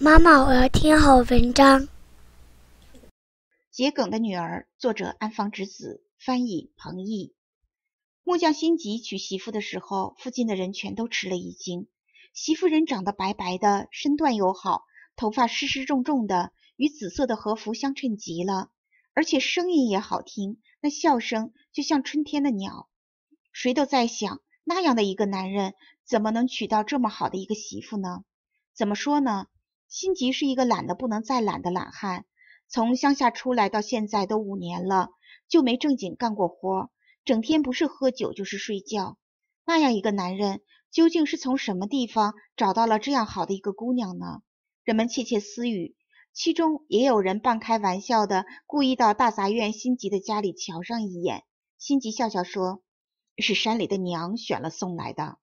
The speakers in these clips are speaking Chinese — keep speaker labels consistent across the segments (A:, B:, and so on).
A: 妈妈，我要听好文章。《桔梗的女儿》，作者安房直子，翻译彭懿。木匠心急娶媳妇的时候，附近的人全都吃了一惊。媳妇人长得白白的，身段又好，头发湿湿重重的，与紫色的和服相衬极了，而且声音也好听，那笑声就像春天的鸟。谁都在想，那样的一个男人，怎么能娶到这么好的一个媳妇呢？怎么说呢？辛吉是一个懒得不能再懒的懒汉，从乡下出来到现在都五年了，就没正经干过活，整天不是喝酒就是睡觉。那样一个男人，究竟是从什么地方找到了这样好的一个姑娘呢？人们窃窃私语，其中也有人半开玩笑的，故意到大杂院辛吉的家里瞧上一眼。辛吉笑笑说：“是山里的娘选了送来的，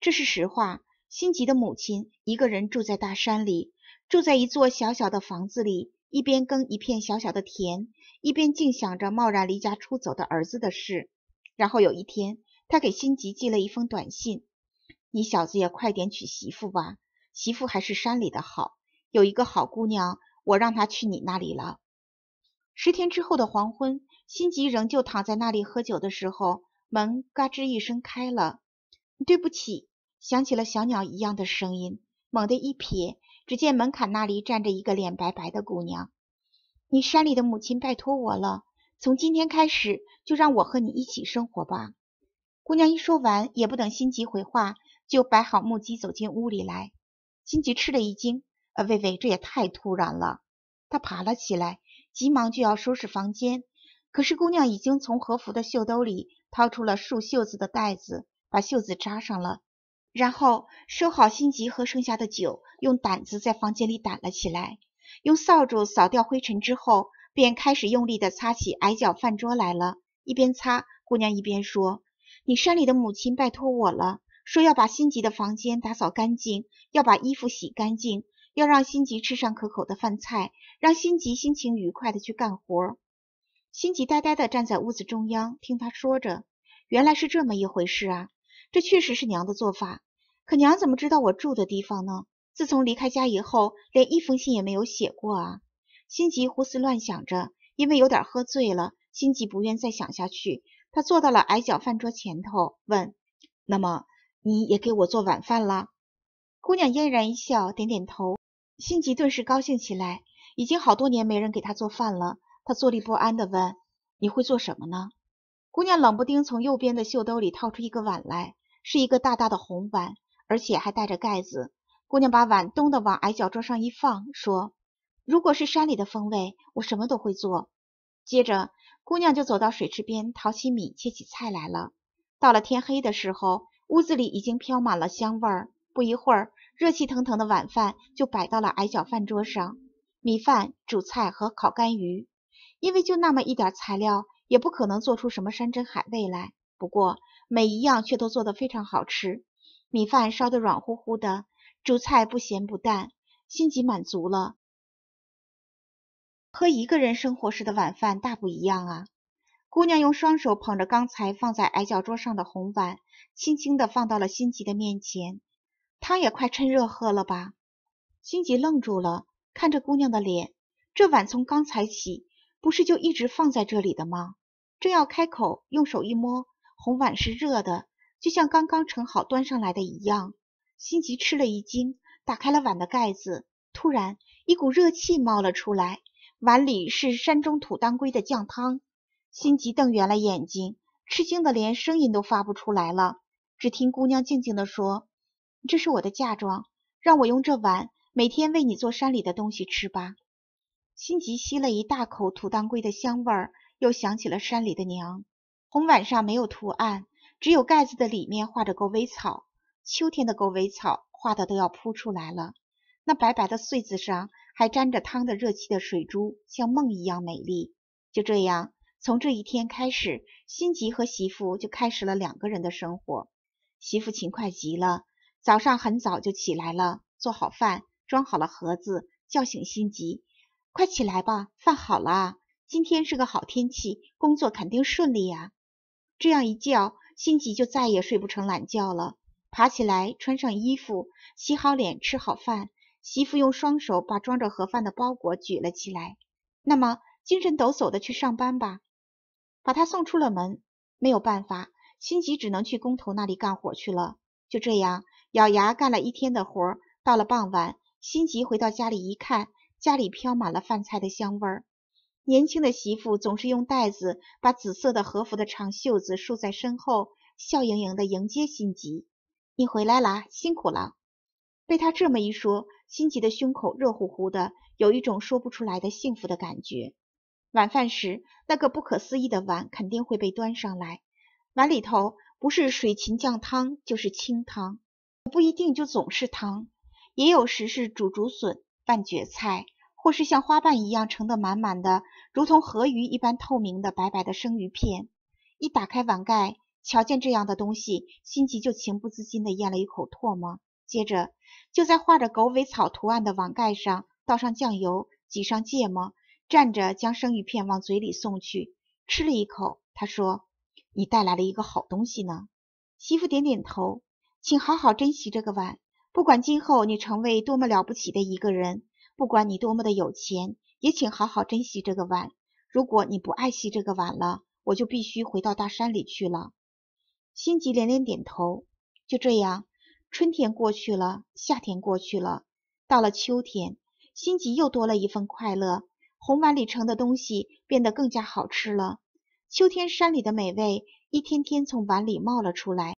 A: 这是实话。”辛吉的母亲一个人住在大山里，住在一座小小的房子里，一边耕一片小小的田，一边净想着贸然离家出走的儿子的事。然后有一天，他给辛吉寄了一封短信：“你小子也快点娶媳妇吧，媳妇还是山里的好，有一个好姑娘，我让她去你那里了。”十天之后的黄昏，辛吉仍旧躺在那里喝酒的时候，门嘎吱一声开了：“对不起。”响起了小鸟一样的声音，猛地一瞥，只见门槛那里站着一个脸白白的姑娘。你山里的母亲拜托我了，从今天开始就让我和你一起生活吧。姑娘一说完，也不等辛吉回话，就摆好木屐走进屋里来。辛吉吃了一惊，呃，喂喂，这也太突然了。他爬了起来，急忙就要收拾房间，可是姑娘已经从和服的袖兜里掏出了束袖子的带子，把袖子扎上了。然后收好心吉和剩下的酒，用掸子在房间里掸了起来。用扫帚扫掉灰尘之后，便开始用力地擦起矮脚饭桌来了。一边擦，姑娘一边说：“你山里的母亲拜托我了，说要把心吉的房间打扫干净，要把衣服洗干净，要让心吉吃上可口的饭菜，让心吉心情愉快地去干活。”心急呆呆地站在屋子中央，听她说着：“原来是这么一回事啊！这确实是娘的做法。”可娘怎么知道我住的地方呢？自从离开家以后，连一封信也没有写过啊！心急胡思乱想着，因为有点喝醉了，心急不愿再想下去。他坐到了矮脚饭桌前头，问：“那么你也给我做晚饭了？”姑娘嫣然一笑，点点头。心急顿时高兴起来，已经好多年没人给她做饭了。她坐立不安地问：“你会做什么呢？”姑娘冷不丁从右边的袖兜里掏出一个碗来，是一个大大的红碗。而且还带着盖子。姑娘把碗咚的往矮脚桌上一放，说：“如果是山里的风味，我什么都会做。”接着，姑娘就走到水池边淘起米，切起菜来了。到了天黑的时候，屋子里已经飘满了香味儿。不一会儿，热气腾腾的晚饭就摆到了矮脚饭桌上：米饭、煮菜和烤干鱼。因为就那么一点材料，也不可能做出什么山珍海味来。不过，每一样却都做得非常好吃。米饭烧得软乎乎的，煮菜不咸不淡，心吉满足了。和一个人生活时的晚饭大不一样啊！姑娘用双手捧着刚才放在矮脚桌上的红碗，轻轻地放到了心吉的面前。汤也快趁热喝了吧？心吉愣住了，看着姑娘的脸，这碗从刚才起，不是就一直放在这里的吗？正要开口，用手一摸，红碗是热的。就像刚刚盛好端上来的一样，心急吃了一惊，打开了碗的盖子，突然一股热气冒了出来，碗里是山中土当归的酱汤。心急瞪圆了眼睛，吃惊的连声音都发不出来了。只听姑娘静静地说：“这是我的嫁妆，让我用这碗每天为你做山里的东西吃吧。”心急吸了一大口土当归的香味儿，又想起了山里的娘。红碗上没有图案。只有盖子的里面画着狗尾草，秋天的狗尾草画的都要扑出来了，那白白的穗子上还沾着汤的热气的水珠，像梦一样美丽。就这样，从这一天开始，辛吉和媳妇就开始了两个人的生活。媳妇勤快极了，早上很早就起来了，做好饭，装好了盒子，叫醒心吉：“快起来吧，饭好了，今天是个好天气，工作肯定顺利呀。”这样一叫。心急就再也睡不成懒觉了，爬起来穿上衣服，洗好脸吃好饭，媳妇用双手把装着盒饭的包裹举了起来，那么精神抖擞的去上班吧，把他送出了门。没有办法，心急只能去工头那里干活去了。就这样，咬牙干了一天的活，到了傍晚，心急回到家里一看，家里飘满了饭菜的香味儿。年轻的媳妇总是用带子把紫色的和服的长袖子束在身后，笑盈盈地迎接辛吉。你回来啦，辛苦了。被他这么一说，辛吉的胸口热乎乎的，有一种说不出来的幸福的感觉。晚饭时，那个不可思议的碗肯定会被端上来，碗里头不是水芹酱汤，就是清汤，不一定就总是汤，也有时是煮竹笋拌蕨菜。或是像花瓣一样盛得满满的，如同河鱼一般透明的白白的生鱼片。一打开碗盖，瞧见这样的东西，心急就情不自禁地咽了一口唾沫。接着，就在画着狗尾草图案的碗盖上倒上酱油，挤上芥末，蘸着将生鱼片往嘴里送去。吃了一口，他说：“你带来了一个好东西呢。”媳妇点点头：“请好好珍惜这个碗，不管今后你成为多么了不起的一个人。”不管你多么的有钱，也请好好珍惜这个碗。如果你不爱惜这个碗了，我就必须回到大山里去了。心吉连连点头。就这样，春天过去了，夏天过去了，到了秋天，心吉又多了一份快乐。红碗里盛的东西变得更加好吃了。秋天山里的美味一天天从碗里冒了出来。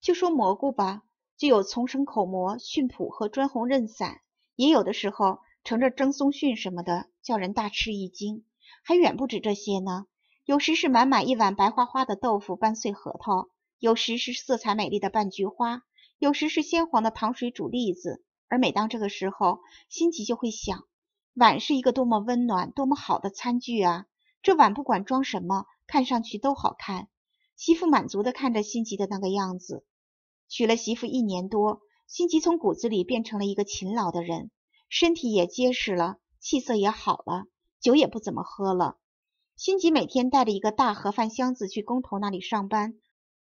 A: 就说蘑菇吧，就有丛生口蘑、蕈葡和砖红刃伞。也有的时候盛着蒸松蕈什么的，叫人大吃一惊，还远不止这些呢。有时是满满一碗白花花的豆腐拌碎核桃，有时是色彩美丽的拌菊花，有时是鲜黄的糖水煮栗子。而每当这个时候，心急就会想，碗是一个多么温暖、多么好的餐具啊！这碗不管装什么，看上去都好看。媳妇满足地看着心急的那个样子，娶了媳妇一年多。心吉从骨子里变成了一个勤劳的人，身体也结实了，气色也好了，酒也不怎么喝了。心吉每天带着一个大盒饭箱子去工头那里上班，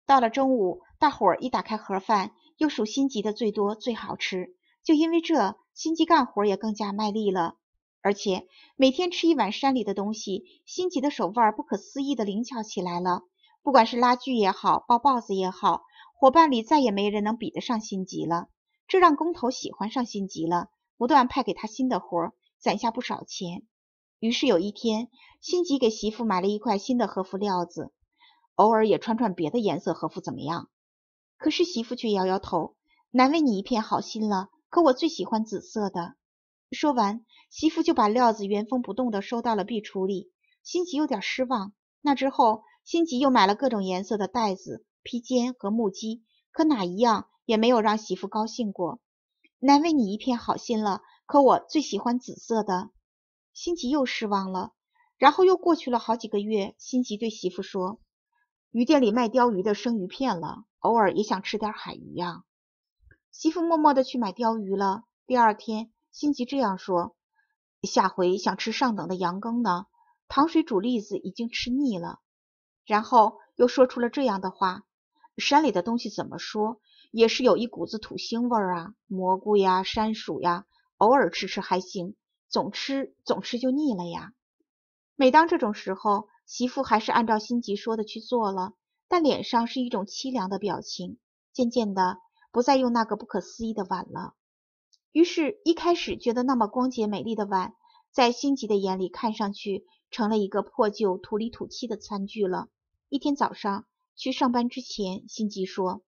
A: 到了中午，大伙儿一打开盒饭，又数心吉的最多最好吃。就因为这，心吉干活也更加卖力了，而且每天吃一碗山里的东西，心吉的手腕不可思议的灵巧起来了。不管是拉锯也好，包包子也好。伙伴里再也没人能比得上辛吉了，这让工头喜欢上辛吉了，不断派给他新的活，攒下不少钱。于是有一天，辛吉给媳妇买了一块新的和服料子，偶尔也穿穿别的颜色和服怎么样？可是媳妇却摇摇头，难为你一片好心了，可我最喜欢紫色的。说完，媳妇就把料子原封不动地收到了壁橱里。辛吉有点失望。那之后，辛吉又买了各种颜色的袋子。披肩和木屐，可哪一样也没有让媳妇高兴过，难为你一片好心了。可我最喜欢紫色的，心急又失望了。然后又过去了好几个月，心急对媳妇说：“鱼店里卖鲷鱼的生鱼片了，偶尔也想吃点海鱼呀。”媳妇默默地去买鲷鱼了。第二天，心急这样说：“下回想吃上等的羊羹呢，糖水煮栗子已经吃腻了。”然后又说出了这样的话。山里的东西怎么说，也是有一股子土腥味儿啊。蘑菇呀，山薯呀，偶尔吃吃还行，总吃总吃就腻了呀。每当这种时候，媳妇还是按照心急说的去做了，但脸上是一种凄凉的表情。渐渐的，不再用那个不可思议的碗了。于是，一开始觉得那么光洁美丽的碗，在心急的眼里，看上去成了一个破旧土里土气的餐具了。一天早上。去上班之前，心急说：“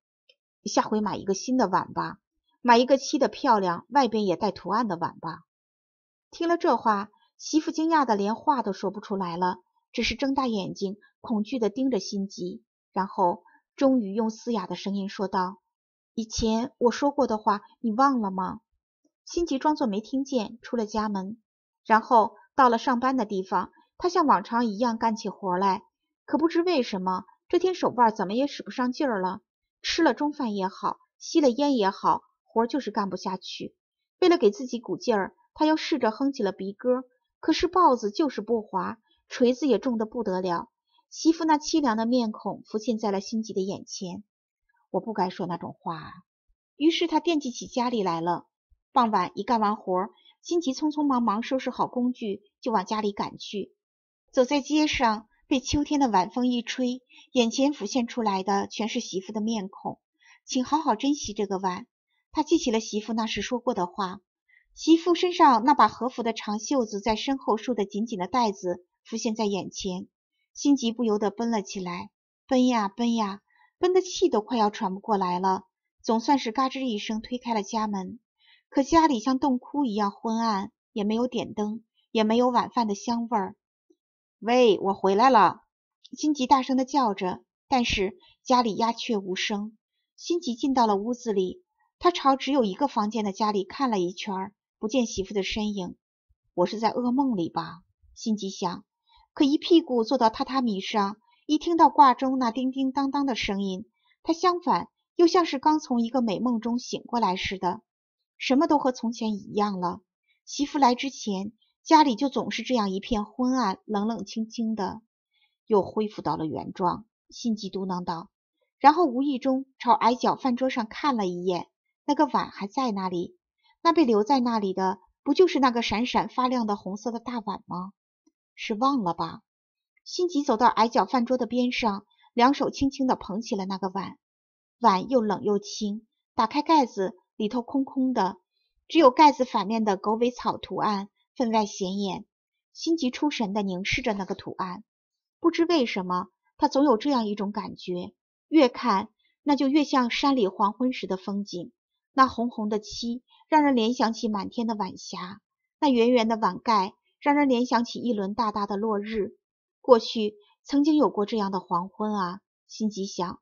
A: 下回买一个新的碗吧，买一个漆的漂亮，外边也带图案的碗吧。”听了这话，媳妇惊讶的连话都说不出来了，只是睁大眼睛，恐惧的盯着心急，然后终于用嘶哑的声音说道：“以前我说过的话，你忘了吗？”心急装作没听见，出了家门，然后到了上班的地方，他像往常一样干起活来，可不知为什么。这天手腕怎么也使不上劲儿了，吃了中饭也好，吸了烟也好，活儿就是干不下去。为了给自己鼓劲儿，他又试着哼起了鼻歌，可是豹子就是不滑，锤子也重得不得了。媳妇那凄凉的面孔浮现在了心吉的眼前，我不该说那种话。于是他惦记起家里来了。傍晚一干完活儿，心吉匆匆忙忙收拾好工具就往家里赶去。走在街上。被秋天的晚风一吹，眼前浮现出来的全是媳妇的面孔。请好好珍惜这个碗。他记起了媳妇那时说过的话，媳妇身上那把和服的长袖子在身后束得紧紧的带子浮现在眼前，心急不由得奔了起来，奔呀奔呀，奔的气都快要喘不过来了。总算是嘎吱一声推开了家门，可家里像洞窟一样昏暗，也没有点灯，也没有晚饭的香味儿。喂，我回来了！辛吉大声地叫着，但是家里鸦雀无声。辛吉进到了屋子里，他朝只有一个房间的家里看了一圈，不见媳妇的身影。我是在噩梦里吧？辛吉想。可一屁股坐到榻榻米上，一听到挂钟那叮叮当当的声音，他相反又像是刚从一个美梦中醒过来似的，什么都和从前一样了。媳妇来之前。家里就总是这样一片昏暗、冷冷清清的，又恢复到了原状。心急嘟囔道，然后无意中朝矮脚饭桌上看了一眼，那个碗还在那里。那被留在那里的，不就是那个闪闪发亮的红色的大碗吗？是忘了吧？心急走到矮脚饭桌的边上，两手轻轻的捧起了那个碗，碗又冷又轻，打开盖子，里头空空的，只有盖子反面的狗尾草图案。分外显眼，心急出神地凝视着那个图案。不知为什么，他总有这样一种感觉，越看那就越像山里黄昏时的风景。那红红的漆让人联想起满天的晚霞，那圆圆的碗盖让人联想起一轮大大的落日。过去曾经有过这样的黄昏啊，心急想，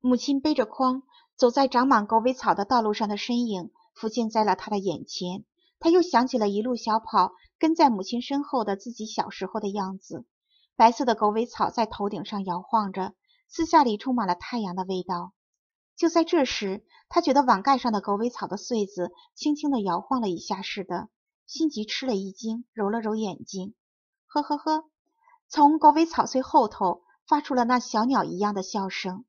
A: 母亲背着筐走在长满狗尾草的道路上的身影浮现在了他的眼前。他又想起了，一路小跑跟在母亲身后的自己小时候的样子，白色的狗尾草在头顶上摇晃着，私下里充满了太阳的味道。就在这时，他觉得碗盖上的狗尾草的穗子轻轻的摇晃了一下似的，心急吃了一惊，揉了揉眼睛，呵呵呵，从狗尾草穗后头发出了那小鸟一样的笑声。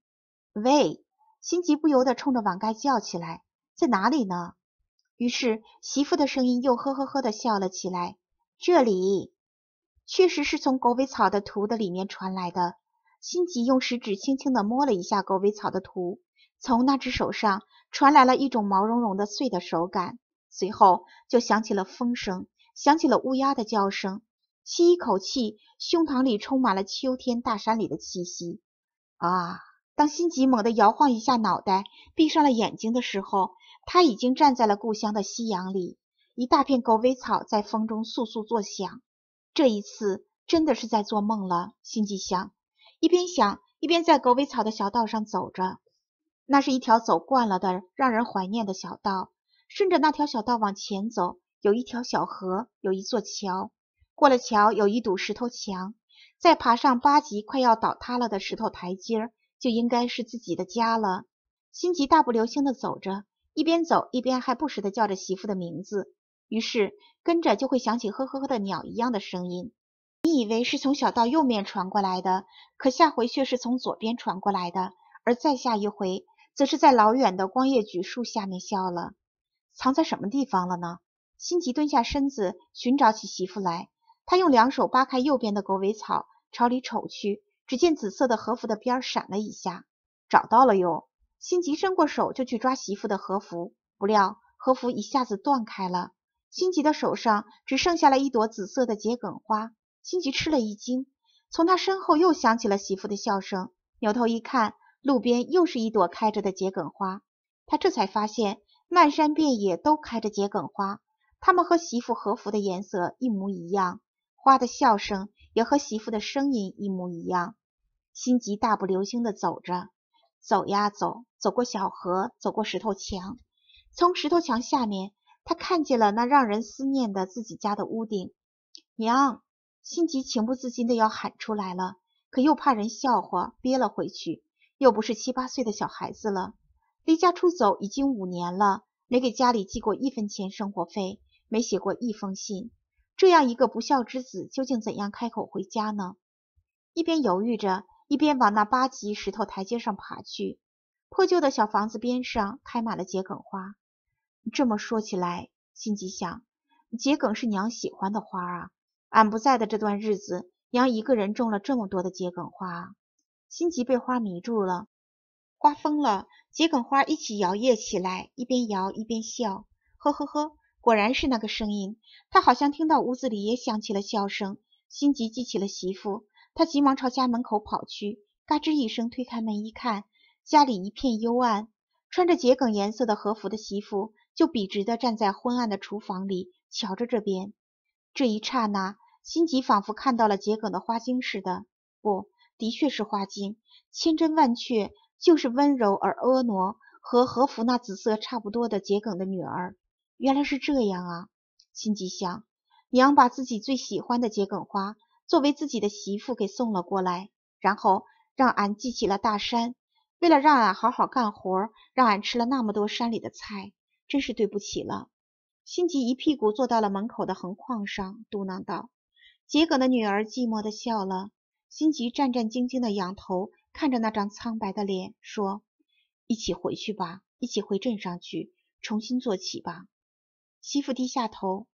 A: 喂，心急不由得冲着碗盖叫起来：“在哪里呢？”于是，媳妇的声音又呵呵呵的笑了起来。这里确实是从狗尾草的图的里面传来的。辛吉用食指轻轻的摸了一下狗尾草的图，从那只手上传来了一种毛茸茸的碎的手感。随后，就响起了风声，响起了乌鸦的叫声。吸一口气，胸膛里充满了秋天大山里的气息。啊！当辛吉猛地摇晃一下脑袋，闭上了眼睛的时候。他已经站在了故乡的夕阳里，一大片狗尾草在风中簌簌作响。这一次真的是在做梦了，心计想，一边想一边在狗尾草的小道上走着。那是一条走惯了的、让人怀念的小道。顺着那条小道往前走，有一条小河，有一座桥。过了桥，有一堵石头墙，再爬上八级快要倒塌了的石头台阶，就应该是自己的家了。心急大步流星地走着。一边走一边还不时地叫着媳妇的名字，于是跟着就会响起呵呵呵的鸟一样的声音。你以为是从小道右面传过来的，可下回却是从左边传过来的，而再下一回，则是在老远的光叶菊树下面笑了。藏在什么地方了呢？辛吉蹲下身子寻找起媳妇来。他用两手扒开右边的狗尾草，朝里瞅去，只见紫色的和服的边闪了一下，找到了哟。心急伸过手就去抓媳妇的和服，不料和服一下子断开了，心急的手上只剩下了一朵紫色的桔梗花。心急吃了一惊，从他身后又响起了媳妇的笑声。扭头一看，路边又是一朵开着的桔梗花。他这才发现，漫山遍野都开着桔梗花，它们和媳妇和服的颜色一模一样，花的笑声也和媳妇的声音一模一样。心急大步流星地走着。走呀走，走过小河，走过石头墙，从石头墙下面，他看见了那让人思念的自己家的屋顶。娘，心急情不自禁的要喊出来了，可又怕人笑话，憋了回去。又不是七八岁的小孩子了，离家出走已经五年了，没给家里寄过一分钱生活费，没写过一封信。这样一个不孝之子，究竟怎样开口回家呢？一边犹豫着。一边往那八级石头台阶上爬去，破旧的小房子边上开满了桔梗花。这么说起来，心急想，桔梗是娘喜欢的花啊。俺不在的这段日子，娘一个人种了这么多的桔梗花。心急被花迷住了，刮风了，桔梗花一起摇曳起来，一边摇一边笑，呵呵呵，果然是那个声音。他好像听到屋子里也响起了笑声，心急记起了媳妇。他急忙朝家门口跑去，嘎吱一声推开门一看，家里一片幽暗，穿着桔梗颜色的和服的媳妇就笔直地站在昏暗的厨房里，瞧着这边。这一刹那，心急仿佛看到了桔梗的花茎似的，不，的确是花茎，千真万确，就是温柔而婀娜，和和服那紫色差不多的桔梗的女儿。原来是这样啊，心急想，娘把自己最喜欢的桔梗花。作为自己的媳妇给送了过来，然后让俺记起了大山。为了让俺好好干活，让俺吃了那么多山里的菜，真是对不起了。心急一屁股坐到了门口的横框上，嘟囔道：“桔梗的女儿寂寞地笑了。”心急战战兢兢地仰头看着那张苍白的脸，说：“一起回去吧，一起回镇上去重新做起吧。”媳妇低下头，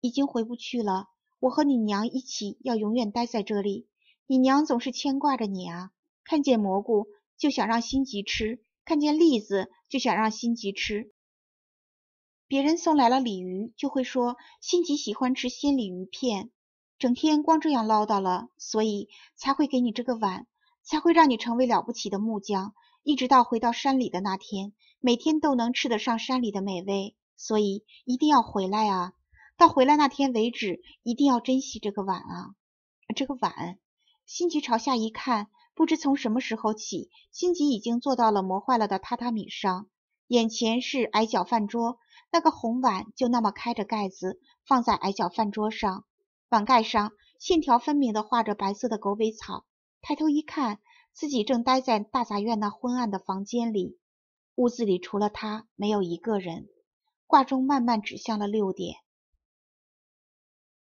A: 已经回不去了。我和你娘一起要永远待在这里。你娘总是牵挂着你啊，看见蘑菇就想让心吉吃，看见栗子就想让心吉吃。别人送来了鲤鱼，就会说心吉喜欢吃鲜鲤鱼片，整天光这样唠叨了，所以才会给你这个碗，才会让你成为了不起的木匠。一直到回到山里的那天，每天都能吃得上山里的美味，所以一定要回来啊！到回来那天为止，一定要珍惜这个碗啊！这个碗，辛吉朝下一看，不知从什么时候起，辛吉已经坐到了磨坏了的榻榻米上，眼前是矮脚饭桌，那个红碗就那么开着盖子放在矮脚饭桌上，碗盖上线条分明的画着白色的狗尾草。抬头一看，自己正待在大杂院那昏暗的房间里，屋子里除了他没有一个人。挂钟慢慢指向了六点。